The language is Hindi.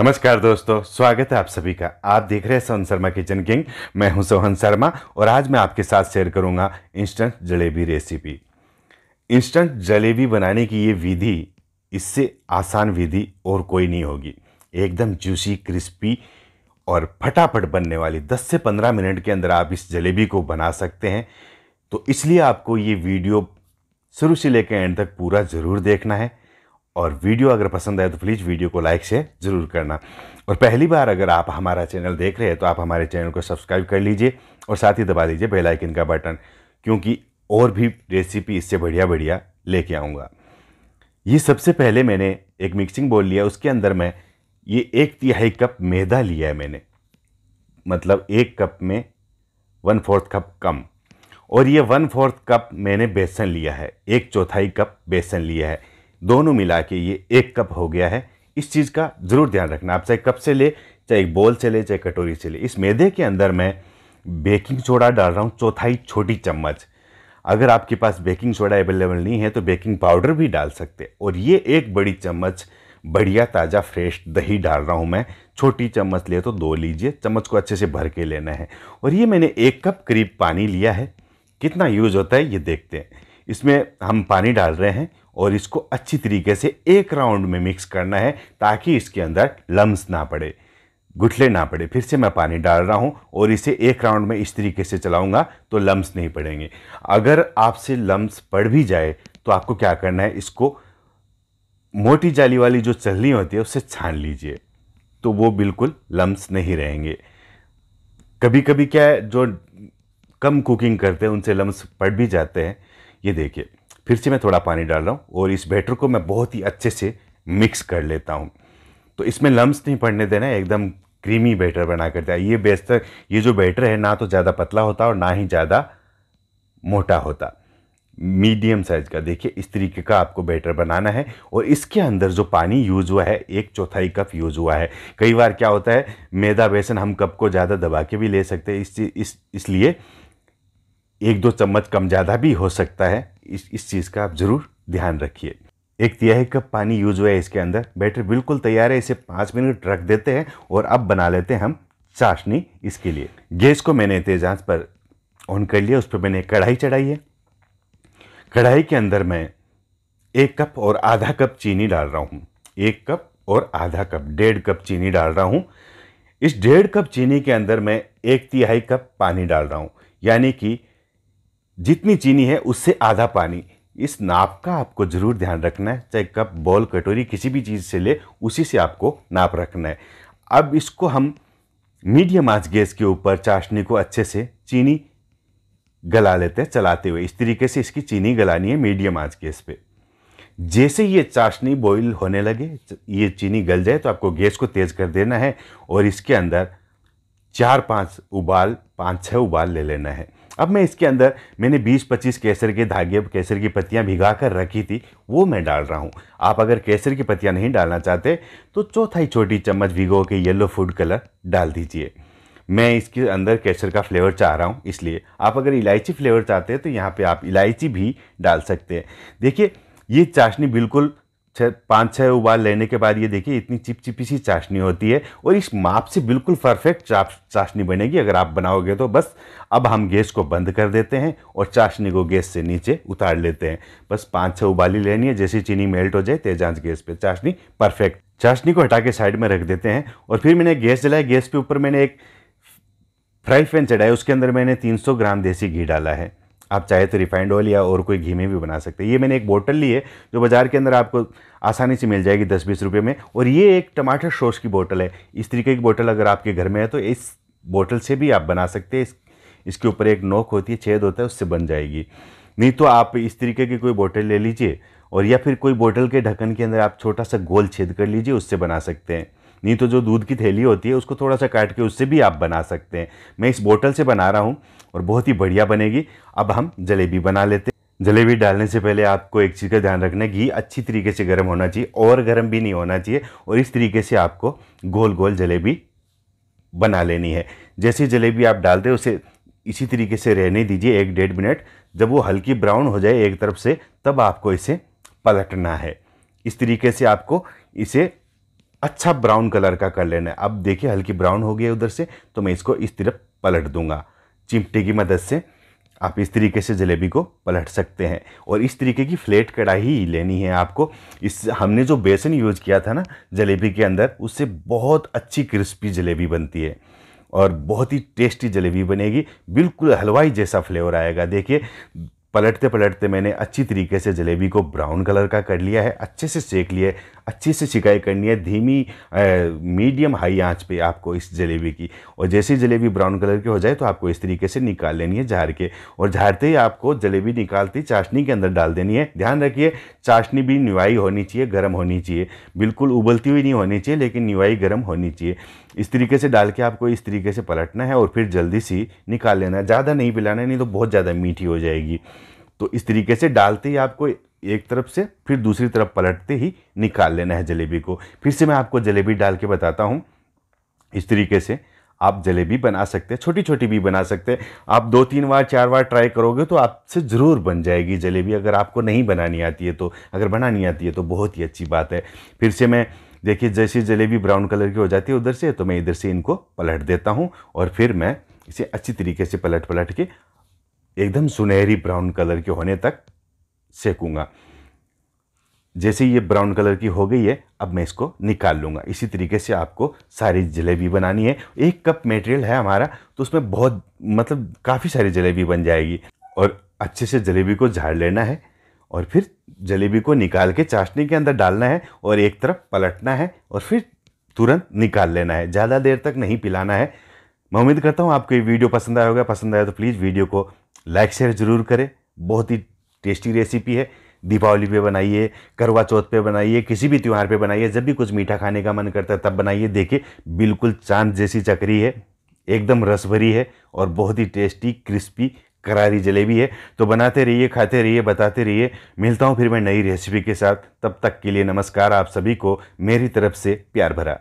नमस्कार दोस्तों स्वागत है आप सभी का आप देख रहे हैं सोहन शर्मा किचन किंग मैं हूं सोहन शर्मा और आज मैं आपके साथ शेयर करूंगा instant jalebi recipe instant jalebi बनाने की ये विधि इससे आसान विधि और कोई नहीं होगी एकदम जूसी क्रिस्पी और फटाफट बनने वाली 10 से 15 मिनट के अंदर आप इस जलेबी को बना सकते हैं तो इसलिए आपको ये वीडियो शुरू से लेकर एंड तक पूरा ज़रूर देखना है और वीडियो अगर पसंद आए तो प्लीज़ वीडियो को लाइक शेयर ज़रूर करना और पहली बार अगर आप हमारा चैनल देख रहे हैं तो आप हमारे चैनल को सब्सक्राइब कर लीजिए और साथ ही दबा दीजिए बेल आइकन का बटन क्योंकि और भी रेसिपी इससे बढ़िया बढ़िया लेके आऊँगा ये सबसे पहले मैंने एक मिक्सिंग बोल लिया उसके अंदर मैं ये एक तिहाई कप मैदा लिया है मैंने मतलब एक कप में वन फोर्थ कप कम और ये वन फोर्थ कप मैंने बेसन लिया है एक चौथाई कप बेसन लिया है दोनों मिला के ये एक कप हो गया है इस चीज़ का ज़रूर ध्यान रखना आप चाहे कप से ले चाहे एक बोल से ले चाहे कटोरी से ले इस मैदे के अंदर मैं बेकिंग सोडा डाल रहा हूँ चौथाई छोटी चम्मच अगर आपके पास बेकिंग सोडा अवेलेबल नहीं है तो बेकिंग पाउडर भी डाल सकते और ये एक बड़ी चम्मच बढ़िया ताज़ा फ्रेश दही डाल रहा हूँ मैं छोटी चम्मच ले तो दो लीजिए चम्मच को अच्छे से भर के लेना है और ये मैंने एक कप करीब पानी लिया है कितना यूज़ होता है ये देखते हैं इसमें हम पानी डाल रहे हैं और इसको अच्छी तरीके से एक राउंड में मिक्स करना है ताकि इसके अंदर लम्स ना पड़े गुठले ना पड़े फिर से मैं पानी डाल रहा हूँ और इसे एक राउंड में इस तरीके से चलाऊँगा तो लम्स नहीं पड़ेंगे अगर आपसे लम्स पड़ भी जाए तो आपको क्या करना है इसको मोटी जाली वाली जो चलनी होती है उसे छान लीजिए तो वो बिल्कुल लम्स नहीं रहेंगे कभी कभी क्या है जो कम कुकिंग करते हैं उनसे लम्स पड़ भी जाते हैं ये देखिए फिर से मैं थोड़ा पानी डाल रहा हूँ और इस बैटर को मैं बहुत ही अच्छे से मिक्स कर लेता हूँ तो इसमें लम्स नहीं पड़ने देना एकदम क्रीमी बैटर बना कर दिया ये बेस्तर ये जो बैटर है ना तो ज़्यादा पतला होता और ना ही ज़्यादा मोटा होता मीडियम साइज़ का देखिए इस तरीके का आपको बैटर बनाना है और इसके अंदर जो पानी यूज़ हुआ है एक चौथाई कप यूज़ हुआ है कई बार क्या होता है मैदा बेसन हम कप को ज़्यादा दबा के भी ले सकते हैं इस इस इसलिए एक दो चम्मच कम ज़्यादा भी हो सकता है इस इस चीज़ का आप ज़रूर ध्यान रखिए एक तिहाई तो कप पानी यूज हुआ है इसके अंदर बैटर बिल्कुल तैयार है इसे पाँच मिनट रख देते हैं और अब बना लेते हैं हम चाशनी इसके लिए गैस को मैंने तेज आंच पर ऑन कर लिया उस पर मैंने कढ़ाई चढ़ाई है कढ़ाई के अंदर मैं एक कप और आधा कप चीनी डाल रहा हूँ एक कप और आधा कप डेढ़ कप चीनी डाल रहा हूँ इस डेढ़ कप चीनी के अंदर मैं एक तिहाई कप पानी डाल रहा हूँ यानी कि जितनी चीनी है उससे आधा पानी इस नाप का आपको ज़रूर ध्यान रखना है चाहे कप बॉल कटोरी किसी भी चीज़ से ले उसी से आपको नाप रखना है अब इसको हम मीडियम आंच गैस के ऊपर चाशनी को अच्छे से चीनी गला लेते हैं चलाते हुए इस तरीके से इसकी चीनी गलानी है मीडियम आंच गैस पे जैसे ये चाशनी बॉईल होने लगे ये चीनी गल जाए तो आपको गैस को तेज़ कर देना है और इसके अंदर चार पांच उबाल पांच छः उबाल ले लेना है अब मैं इसके अंदर मैंने 20-25 केसर के धागे केसर की पत्तियां भिगा कर रखी थी वो मैं डाल रहा हूँ आप अगर केसर की पत्तियां नहीं डालना चाहते तो चौथाई छोटी चम्मच भिगो के येलो फूड कलर डाल दीजिए मैं इसके अंदर केसर का फ्लेवर चाह रहा हूँ इसलिए आप अगर इलायची फ्लेवर चाहते हैं तो यहाँ पर आप इलायची भी डाल सकते हैं देखिए ये चाशनी बिल्कुल छः पाँच छः उबाल लेने के बाद ये देखिए इतनी चिपचिपी सी चाशनी होती है और इस माप से बिल्कुल परफेक्ट चाशनी बनेगी अगर आप बनाओगे तो बस अब हम गैस को बंद कर देते हैं और चाशनी को गैस से नीचे उतार लेते हैं बस पाँच छः उबाली लेनी है जैसे चीनी मेल्ट हो जाए तेजांच गैस पर चाशनी परफेक्ट चाशनी को हटा के साइड में रख देते हैं और फिर मैंने गैस जलाया गैस के ऊपर मैंने एक फ्राई पैन चढ़ाया उसके अंदर मैंने तीन ग्राम देसी घी डाला है आप चाहे तो रिफाइंड ऑयल या और कोई घी में भी बना सकते हैं ये मैंने एक बोतल ली है जो बाज़ार के अंदर आपको आसानी से मिल जाएगी दस बीस रुपये में और ये एक टमाटर सॉस की बोतल है इस तरीके की बोतल अगर आपके घर में है तो इस बोतल से भी आप बना सकते हैं इस, इसके ऊपर एक नोक होती है छेद होता है उससे बन जाएगी नहीं तो आप इस तरीके की कोई बोतल ले लीजिए और या फिर कोई बोतल के ढक्कन के अंदर आप छोटा सा गोल छेद कर लीजिए उससे बना सकते हैं नहीं तो जो दूध की थैली होती है उसको थोड़ा सा काट के उससे भी आप बना सकते हैं मैं इस बोतल से बना रहा हूँ और बहुत ही बढ़िया बनेगी अब हम जलेबी बना लेते हैं जलेबी डालने से पहले आपको एक चीज़ का ध्यान रखना है घी अच्छी तरीके से गर्म होना चाहिए और गर्म भी नहीं होना चाहिए और इस तरीके से आपको गोल गोल जलेबी बना लेनी है जैसे जलेबी आप डालते उसे इसी तरीके से रहने दीजिए एक डेढ़ मिनट जब वो हल्की ब्राउन हो जाए एक तरफ से तब आपको इसे पलटना है इस तरीके से आपको इसे अच्छा ब्राउन कलर का कर लेना है अब देखिए हल्की ब्राउन हो गई है उधर से तो मैं इसको इस तरफ पलट दूंगा चिमटे की मदद से आप इस तरीके से जलेबी को पलट सकते हैं और इस तरीके की फ्लेट कढ़ाई लेनी है आपको इस हमने जो बेसन यूज़ किया था ना जलेबी के अंदर उससे बहुत अच्छी क्रिस्पी जलेबी बनती है और बहुत ही टेस्टी जलेबी बनेगी बिल्कुल हलवाई जैसा फ्लेवर आएगा देखिए पलटते पलटते मैंने अच्छी तरीके से जलेबी को ब्राउन कलर का कर लिया है अच्छे से सेक लिया अच्छे से सिकाई करनी है धीमी मीडियम हाई आंच पे आपको इस जलेबी की और जैसे ही जलेबी ब्राउन कलर की हो जाए तो आपको इस तरीके से निकाल लेनी है झार के और झारते ही आपको जलेबी निकालती चाशनी के अंदर डाल देनी है ध्यान रखिए चाशनी भी निवाई होनी चाहिए गर्म होनी चाहिए बिल्कुल उबलती हुई नहीं होनी चाहिए लेकिन निवाई गर्म होनी चाहिए इस तरीके से डाल के आपको इस तरीके से पलटना है और फिर जल्दी सी निकाल लेना है ज़्यादा नहीं पिलाना है नहीं तो बहुत ज़्यादा मीठी हो जाएगी तो इस तरीके से डालते ही आपको एक तरफ से फिर दूसरी तरफ पलटते ही निकाल लेना है जलेबी को फिर से मैं आपको जलेबी डाल के बताता हूँ इस तरीके से आप जलेबी बना सकते हैं छोटी छोटी भी बना सकते हैं आप दो तीन बार चार बार ट्राई करोगे तो आपसे ज़रूर बन जाएगी जलेबी अगर आपको नहीं बनानी आती है तो अगर बनानी आती है तो बहुत ही अच्छी बात है फिर से मैं देखिए जैसी जलेबी ब्राउन कलर की हो जाती है उधर से तो मैं इधर से इनको पलट देता हूँ और फिर मैं इसे अच्छी तरीके से पलट पलट के एकदम सुनहरी ब्राउन कलर के होने तक सेकूँगा जैसे ये ब्राउन कलर की हो गई है अब मैं इसको निकाल लूँगा इसी तरीके से आपको सारी जलेबी बनानी है एक कप मटेरियल है हमारा तो उसमें बहुत मतलब काफ़ी सारी जलेबी बन जाएगी और अच्छे से जलेबी को झाड़ लेना है और फिर जलेबी को निकाल के चाशनी के अंदर डालना है और एक तरफ पलटना है और फिर तुरंत निकाल लेना है ज़्यादा देर तक नहीं पिलाना है मैं उम्मीद करता हूँ आपको ये वीडियो पसंद आया होगा पसंद आया तो प्लीज़ वीडियो को लाइक शेयर ज़रूर करें बहुत ही टेस्टी रेसिपी है दीपावली पे बनाइए करवा चौथ पे बनाइए किसी भी त्यौहार पे बनाइए जब भी कुछ मीठा खाने का मन करता है तब बनाइए देखिए बिल्कुल चांद जैसी चकरी है एकदम रस भरी है और बहुत ही टेस्टी क्रिस्पी करारी जलेबी है तो बनाते रहिए खाते रहिए बताते रहिए मिलता हूँ फिर मैं नई रेसिपी के साथ तब तक के लिए नमस्कार आप सभी को मेरी तरफ से प्यार भरा